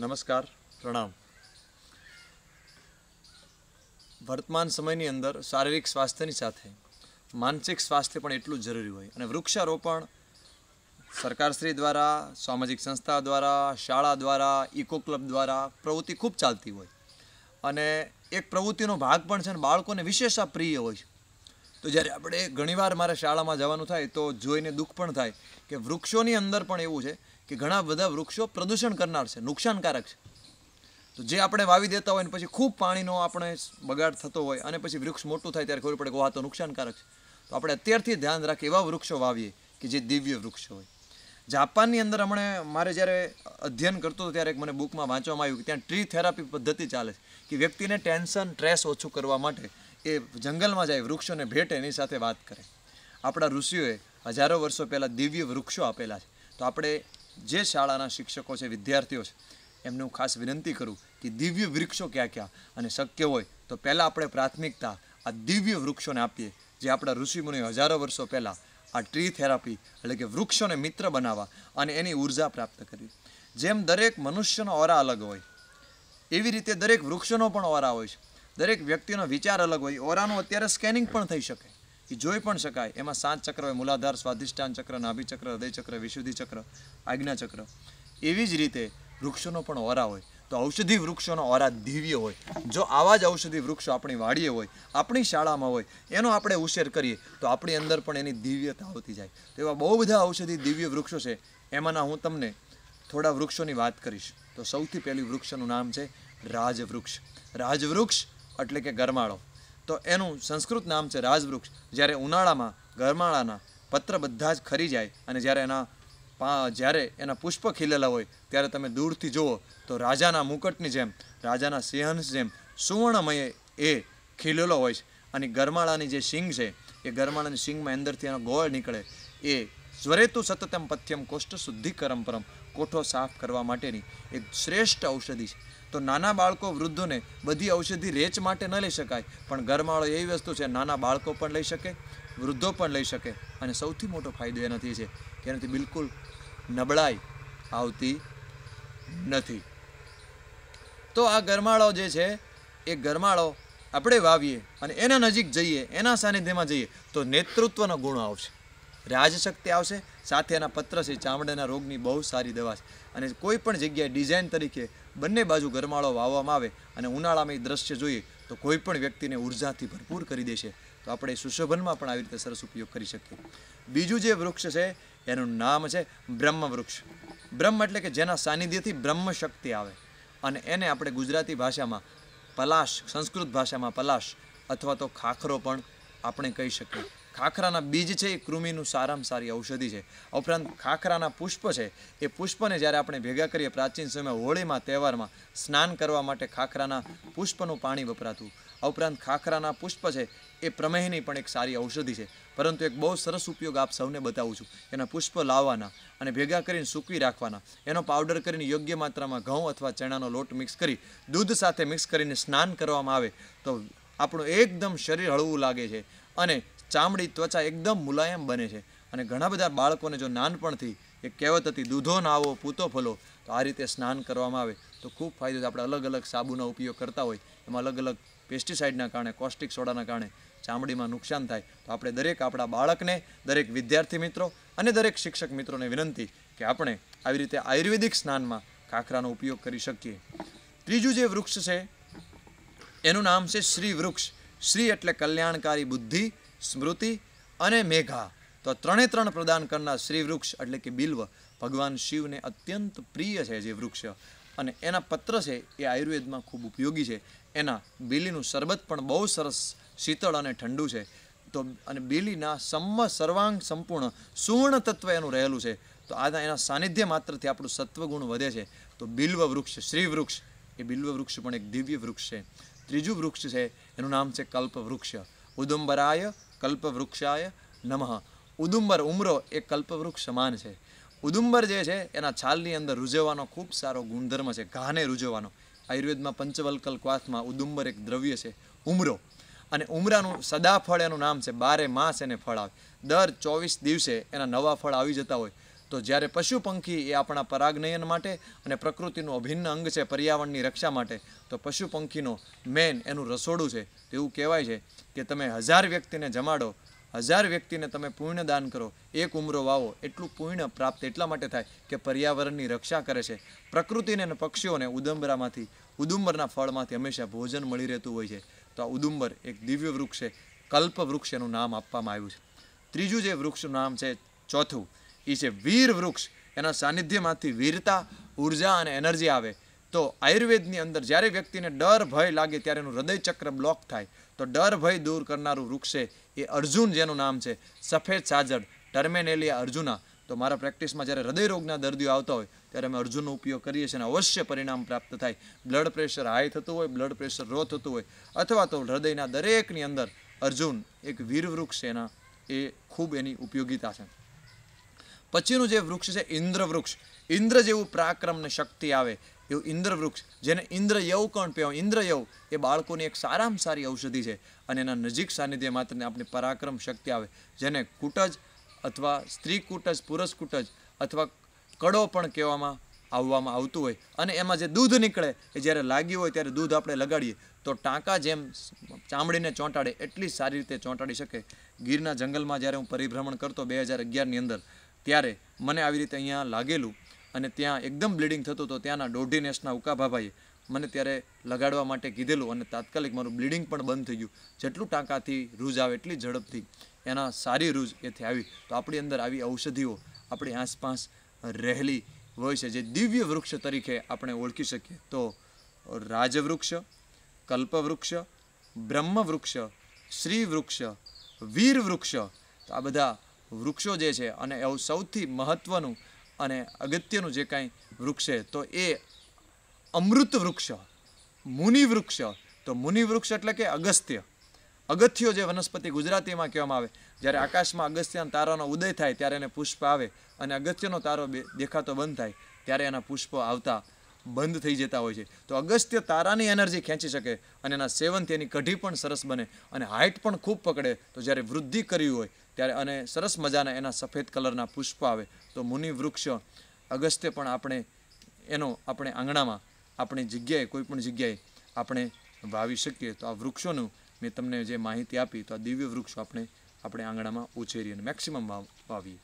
નમસ્કાર પ્રણામ વર્તમાન સમયની અંદર શારીરિક સ્વાસ્થ્યની સાથે માનસિક સ્વાસ્થ્ય પણ એટલું જરૂરી હોય અને વૃક્ષારોપણ સરકારશ્રી દ્વારા સામાજિક સંસ્થા દ્વારા શાળા દ્વારા ઇકો ક્લબ દ્વારા પ્રવૃત્તિ ખૂબ ચાલતી હોય અને એક પ્રવૃત્તિનો ભાગ પણ છે અને બાળકોને વિશેષ આ પ્રિય હોય છે તો જ્યારે આપણે ઘણીવાર મારે શાળામાં જવાનું થાય તો જોઈને દુઃખ પણ થાય કે વૃક્ષોની અંદર પણ એવું છે કે ઘણા બધા વૃક્ષો પ્રદૂષણ કરનાર છે નુકસાનકારક છે તો જે આપણે વાવી દેતા હોય ને પછી ખૂબ પાણીનો આપણે બગાડ થતો હોય અને પછી વૃક્ષ મોટું થાય ત્યારે ખબર પડે કે આ તો નુકસાનકારક છે તો આપણે અત્યારથી ધ્યાન રાખીએ એવા વૃક્ષો વાવીએ કે જે દિવ્ય વૃક્ષો હોય જાપાનની અંદર હમણે મારે જ્યારે અધ્યયન કરતો હતો ત્યારે એક મને બુકમાં વાંચવામાં આવ્યું કે ત્યાં ટ્રી થેરાપી પદ્ધતિ ચાલે છે કે વ્યક્તિને ટેન્શન સ્ટ્રેસ ઓછું કરવા માટે એ જંગલમાં જાય વૃક્ષોને ભેટે એની સાથે વાત કરે આપણા ઋષિઓએ હજારો વર્ષો પહેલાં દિવ્ય વૃક્ષો આપેલા છે તો આપણે જે શાળાના શિક્ષકો છે વિદ્યાર્થીઓ છે એમને હું ખાસ વિનંતી કરું કે દિવ્ય વૃક્ષો ક્યાં ક્યાં અને શક્ય હોય તો પહેલાં આપણે પ્રાથમિકતા આ દિવ્ય વૃક્ષોને આપીએ જે આપણા ઋષિમુનિ હજારો વર્ષો પહેલાં આ ટ્રી થેરાપી એટલે કે વૃક્ષોને મિત્ર બનાવવા અને એની ઉર્જા પ્રાપ્ત કરવી જેમ દરેક મનુષ્યનો ઓરા અલગ હોય એવી રીતે દરેક વૃક્ષોનો પણ ઓરા હોય છે દરેક વ્યક્તિનો વિચાર અલગ હોય ઓરાનું અત્યારે સ્કેનિંગ પણ થઈ શકે જોઈ પણ શકાય એમાં સાત ચક્ર હોય મૂલાધાર સ્વાધિષ્ઠાન ચક્ર નાભિચક્ર હૃદયચક્ર વિશુદ્ધિ ચક્ર આજ્ઞાચક્ર એવી જ રીતે વૃક્ષોનો પણ ઓરા હોય તો ઔષધિ વૃક્ષોનો ઓરા દિવ્ય હોય જો આવા જ ઔષધિ વૃક્ષો આપણી વાડીએ હોય આપણી શાળામાં હોય એનો આપણે ઉછેર કરીએ તો આપણી અંદર પણ એની દિવ્યતા આવતી જાય તો એવા બહુ બધા ઔષધિ દિવ્ય વૃક્ષો છે એમાંના હું તમને થોડા વૃક્ષોની વાત કરીશ તો સૌથી પહેલું વૃક્ષનું નામ છે રાજવૃક્ષ રાજવૃક્ષ એટલે કે ગરમાળો તો એનું સંસ્કૃત નામ છે રાજવૃક્ષ જ્યારે ઉનાળામાં ગરમાળાના પત્ર બધા જ ખરી જાય અને જ્યારે એના જ્યારે એના પુષ્પ ખીલેલા હોય ત્યારે તમે દૂરથી જુઓ તો રાજાના મુકટની જેમ રાજાના સિંહની જેમ સુવર્ણમય એ ખીલેલો હોય છે અને ગરમાળાની જે શિંગ છે એ ગરમાળાની શિંગમાં અંદરથી એનો ગોળ નીકળે એ સ્વરેતુ સતતમ પથ્યમ કોષ્ઠ શુદ્ધિ કરમ પરમ કોઠો સાફ કરવા માટેની એક શ્રેષ્ઠ ઔષધિ છે તો નાના બાળકો વૃદ્ધોને બધી ઔષધિ રેચ માટે ન લઈ શકાય પણ ગરમાળો એવી વસ્તુ છે નાના બાળકો પણ લઈ શકે વૃદ્ધો પણ લઈ શકે અને સૌથી મોટો ફાયદો એનાથી છે કે એનાથી બિલકુલ નબળાઈ આવતી નથી તો આ ગરમાળો જે છે એ ગરમાળો આપણે વાવીએ અને એના નજીક જઈએ એના સાનિધ્યમાં જઈએ તો નેતૃત્વનો ગુણ આવશે રાજશક્તિ આવશે સાથે એના પત્ર છે ચામડાના રોગની બહુ સારી દવા છે અને કોઈ પણ જગ્યાએ ડિઝાઇન તરીકે બંને બાજુ ગરમાળો વાવવામાં આવે અને ઉનાળામાં એ દ્રશ્ય જોઈએ તો કોઈ પણ વ્યક્તિને ઉર્જાથી ભરપૂર કરી દેશે તો આપણે સુશોભનમાં પણ આવી રીતે સરસ ઉપયોગ કરી શકીએ બીજું જે વૃક્ષ છે એનું નામ છે બ્રહ્મ વૃક્ષ બ્રહ્મ એટલે કે જેના સાનિધ્યથી બ્રહ્મ શક્તિ આવે અને એને આપણે ગુજરાતી ભાષામાં પલાશ સંસ્કૃત ભાષામાં પલાશ અથવા તો ખાખરો પણ આપણે કહી શકીએ ખાખરાના બીજ છે એ કૃમિનું સારામાં સારી ઔષધિ છે ઉપરાંત ખાખરાના પુષ્પ છે એ પુષ્પને જ્યારે આપણે ભેગા કરીએ પ્રાચીન સમયમાં હોળીમાં તહેવારમાં સ્નાન કરવા માટે ખાખરાના પુષ્પનું પાણી વપરાતું ઉપરાંત ખાખરાના પુષ્પ છે એ પ્રમેહની પણ એક સારી ઔષધિ છે પરંતુ એક બહુ સરસ ઉપયોગ આપ સૌને બતાવું છું એના પુષ્પ લાવવાના અને ભેગા કરીને સૂકવી રાખવાના એનો પાવડર કરીને યોગ્ય માત્રામાં ઘઉં અથવા ચણાનો લોટ મિક્સ કરી દૂધ સાથે મિક્સ કરીને સ્નાન કરવામાં આવે તો આપણું એકદમ શરીર હળવું લાગે છે અને ચામડી ત્વચા એકદમ મુલાયમ બને છે અને ઘણા બધા બાળકોને જો નાનપણથી એ કહેવત હતી દૂધો નાવો પૂતો ફલો તો આ રીતે સ્નાન કરવામાં આવે તો ખૂબ ફાયદો છે આપણે અલગ અલગ સાબુનો ઉપયોગ કરતા હોય એમાં અલગ અલગ પેસ્ટિસાઇડના કારણે કોસ્ટિક સોડાના કારણે ચામડીમાં નુકસાન થાય તો આપણે દરેક આપણા બાળકને દરેક વિદ્યાર્થી મિત્રો અને દરેક શિક્ષક મિત્રોને વિનંતી કે આપણે આવી રીતે આયુર્વેદિક સ્નાનમાં ખાખરાનો ઉપયોગ કરી શકીએ ત્રીજું જે વૃક્ષ છે એનું નામ છે શ્રી વૃક્ષ શ્રી એટલે કલ્યાણકારી બુદ્ધિ સ્મૃતિ અને મેઘા તો ત્રણે ત્રણ પ્રદાન કરનાર શ્રી વૃક્ષ એટલે કે બિલ્વ ભગવાન શિવને અત્યંત પ્રિય છે જે વૃક્ષ અને એના પત્ર છે એ આયુર્વેદમાં ખૂબ ઉપયોગી છે એના બિલીનું શરબત પણ બહુ સરસ શીતળ અને ઠંડુ છે તો અને બિલીના સમ સર્વાંગ સંપૂર્ણ સુવર્ણ તત્વ એનું રહેલું છે તો આ એના સાનિધ્ય માત્રથી આપણું સત્વગુણ વધે છે તો બિલ્વ વૃક્ષ શ્રી વૃક્ષ એ બિલ્વ વૃક્ષ પણ એક દિવ્ય વૃક્ષ છે ત્રીજું વૃક્ષ છે એનું નામ છે કલ્પ વૃક્ષ ઉદુંબરાય કલ્પવૃક્ષાય નમઃ ઉદુંબર ઉમરો એ કલ્પવૃક્ષ સમાન છે ઉદુંબર જે છે એના છાલની અંદર રૂજવવાનો ખૂબ સારો ગુણધર્મ છે ઘાને રૂજવવાનો આયુર્વેદમાં પંચવલ્કલ ક્વાથમાં ઉદુંબર એક દ્રવ્ય છે ઉમરો અને ઉમરાનું સદાફળ એનું નામ છે બારે માસ એને ફળ આવે દર ચોવીસ દિવસે એના નવા ફળ આવી જતા હોય તો જ્યારે પશુ પંખી એ આપણા પરાગનયન માટે અને પ્રકૃતિનું અભિન્ન અંગ છે પર્યાવરણની રક્ષા માટે તો પશુ પંખીનો મેન એનું રસોડું છે તેવું કહેવાય છે કે તમે હજાર વ્યક્તિને જમાડો હજાર વ્યક્તિને તમે પૂર્ણ દાન કરો એક ઉમરો વાવો એટલું પૂર્ણ પ્રાપ્ત એટલા માટે થાય કે પર્યાવરણની રક્ષા કરે છે પ્રકૃતિને અને પક્ષીઓને ઉદંબરામાંથી ઉદુંબરના ફળમાંથી હંમેશા ભોજન મળી રહેતું હોય છે તો આ ઉદુંબર એક દિવ્ય વૃક્ષ છે કલ્પ વૃક્ષ એનું નામ આપવામાં આવ્યું છે ત્રીજું જે વૃક્ષનું નામ છે ચોથું એ છે વીર વૃક્ષ એના સાનિધ્યમાંથી વીરતા ઉર્જા અને એનર્જી આવે તો આયુર્વેદની અંદર જ્યારે વ્યક્તિને ડર ભય લાગે ત્યારે એનું હૃદયચક્ર બ્લોક થાય તો ડર ભય દૂર કરનારું વૃક્ષ છે એ અર્જુન જેનું નામ છે સફેદ સાજડ ટર્મેનેલિયા અર્જુના તો મારા પ્રેક્ટિસમાં જ્યારે હૃદયરોગના દર્દીઓ આવતા હોય ત્યારે અમે અર્જુનનો ઉપયોગ કરીએ છીએ અને અવશ્ય પરિણામ પ્રાપ્ત થાય બ્લડ પ્રેશર હાઈ થતું હોય બ્લડ પ્રેશર રો થતું હોય અથવા તો હૃદયના દરેકની અંદર અર્જુન એક વીર વૃક્ષ છે એના એ ખૂબ એની ઉપયોગીતા છે પછીનું જે વૃક્ષ છે ઇન્દ્રવૃક્ષ ઇન્દ્ર જેવું પરાક્રમ શક્તિ આવે એવું ઇન્દ્ર જેને ઇન્દ્ર યવ કણ પહેવા ઇન્દ્ર એ બાળકોની એક સારામાં સારી ઔષધિ છે અને એના નજીક સાનિધ્ય માત્રને આપણી પરાક્રમ શક્તિ આવે જેને કુટજ અથવા સ્ત્રી કુટજ પુરુષ કુટજ અથવા કડો પણ કહેવામાં આવવામાં આવતું હોય અને એમાં જે દૂધ નીકળે એ જ્યારે લાગ્યું હોય ત્યારે દૂધ આપણે લગાડીએ તો ટાંકા જેમ ચામડીને ચોંટાડે એટલી સારી રીતે ચોંટાડી શકે ગીરના જંગલમાં જ્યારે હું પરિભ્રમણ કરતો બે હજાર અગિયારની અંદર ત્યારે મને આવી રીતે અહીંયા લાગેલું અને ત્યાં એકદમ બ્લીડિંગ થતું હતું ત્યાંના દોઢી નેસના ઉકા ભાભાએ મને ત્યારે લગાડવા માટે કીધેલું અને તાત્કાલિક મારું બ્લીડિંગ પણ બંધ થઈ ગયું જેટલું ટાંકાથી રૂજ આવે એટલી ઝડપથી એના સારી રૂજ એથી આવી તો આપણી અંદર આવી ઔષધિઓ આપણી આસપાસ રહેલી હોય છે જે દિવ્ય વૃક્ષ તરીકે આપણે ઓળખી શકીએ તો રાજવૃક્ષ કલ્પવૃક્ષ બ્રહ્મવૃક્ષ શ્રીવૃક્ષ વીરવૃક્ષ તો આ બધા વૃક્ષો જે છે અને એવું સૌથી મહત્ત્વનું અને અગત્યનું જે કાંઈ વૃક્ષ છે તો એ અમૃત વૃક્ષ મુનિ વૃક્ષ તો મુનિ વૃક્ષ એટલે કે અગસ્ત્ય અગથ્યો જે વનસ્પતિ ગુજરાતીમાં કહેવામાં આવે જ્યારે આકાશમાં અગસ્ત્યાન તારાનો ઉદય થાય ત્યારે એને પુષ્પ આવે અને અગત્યનો તારો દેખાતો બંધ થાય ત્યારે એના પુષ્પો આવતા બંધ થઈ જતા હોય છે તો અગસ્ત્ય તારાની એનર્જી ખેંચી શકે અને એના સેવનથી એની કઢી પણ સરસ બને અને હાઇટ પણ ખૂબ પકડે તો જ્યારે વૃદ્ધિ કરવી હોય ત્યારે અને સરસ મજાના એના સફેદ કલરના પુષ્પો આવે તો મુનિ વૃક્ષ અગસ્ત્ય પણ આપણે એનો આપણે આંગણામાં આપણી જગ્યાએ કોઈ પણ જગ્યાએ આપણે વાવી શકીએ તો આ વૃક્ષોનું મેં તમને જે માહિતી આપી તો આ દિવ્ય વૃક્ષો આપણે આપણે આંગણામાં ઉછેરીએ અને મેક્સિમમ વાવીએ